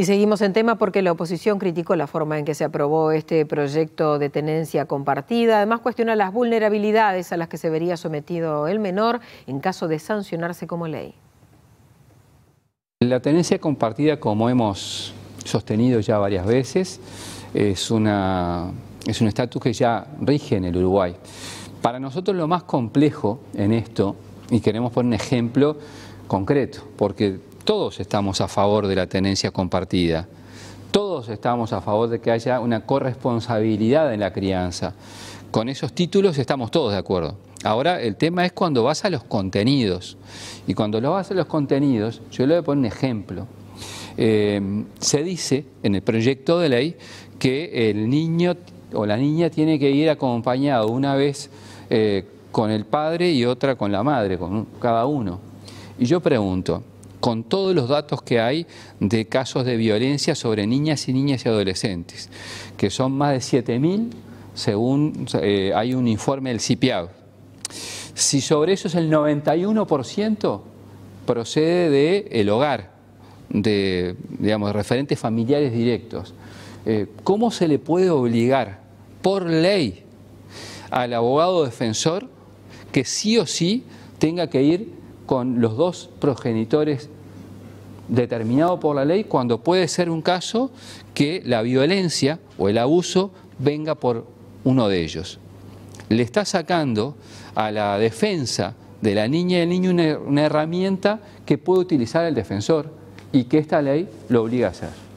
Y seguimos en tema porque la oposición criticó la forma en que se aprobó este proyecto de tenencia compartida. Además, cuestiona las vulnerabilidades a las que se vería sometido el menor en caso de sancionarse como ley. La tenencia compartida, como hemos sostenido ya varias veces, es, una, es un estatus que ya rige en el Uruguay. Para nosotros lo más complejo en esto, y queremos poner un ejemplo concreto, porque todos estamos a favor de la tenencia compartida, todos estamos a favor de que haya una corresponsabilidad en la crianza. Con esos títulos estamos todos de acuerdo. Ahora el tema es cuando vas a los contenidos. Y cuando lo vas a los contenidos, yo le voy a poner un ejemplo. Eh, se dice en el proyecto de ley que el niño o la niña tiene que ir acompañado una vez eh, con el padre y otra con la madre, con cada uno. Y yo pregunto, con todos los datos que hay de casos de violencia sobre niñas y niñas y adolescentes, que son más de 7.000 según eh, hay un informe del CIPIAB. Si sobre eso es el 91% procede del el hogar, de digamos, referentes familiares directos. Eh, ¿Cómo se le puede obligar por ley al abogado defensor que sí o sí tenga que ir con los dos progenitores determinado por la ley cuando puede ser un caso que la violencia o el abuso venga por uno de ellos. Le está sacando a la defensa de la niña y el niño una, una herramienta que puede utilizar el defensor y que esta ley lo obliga a hacer.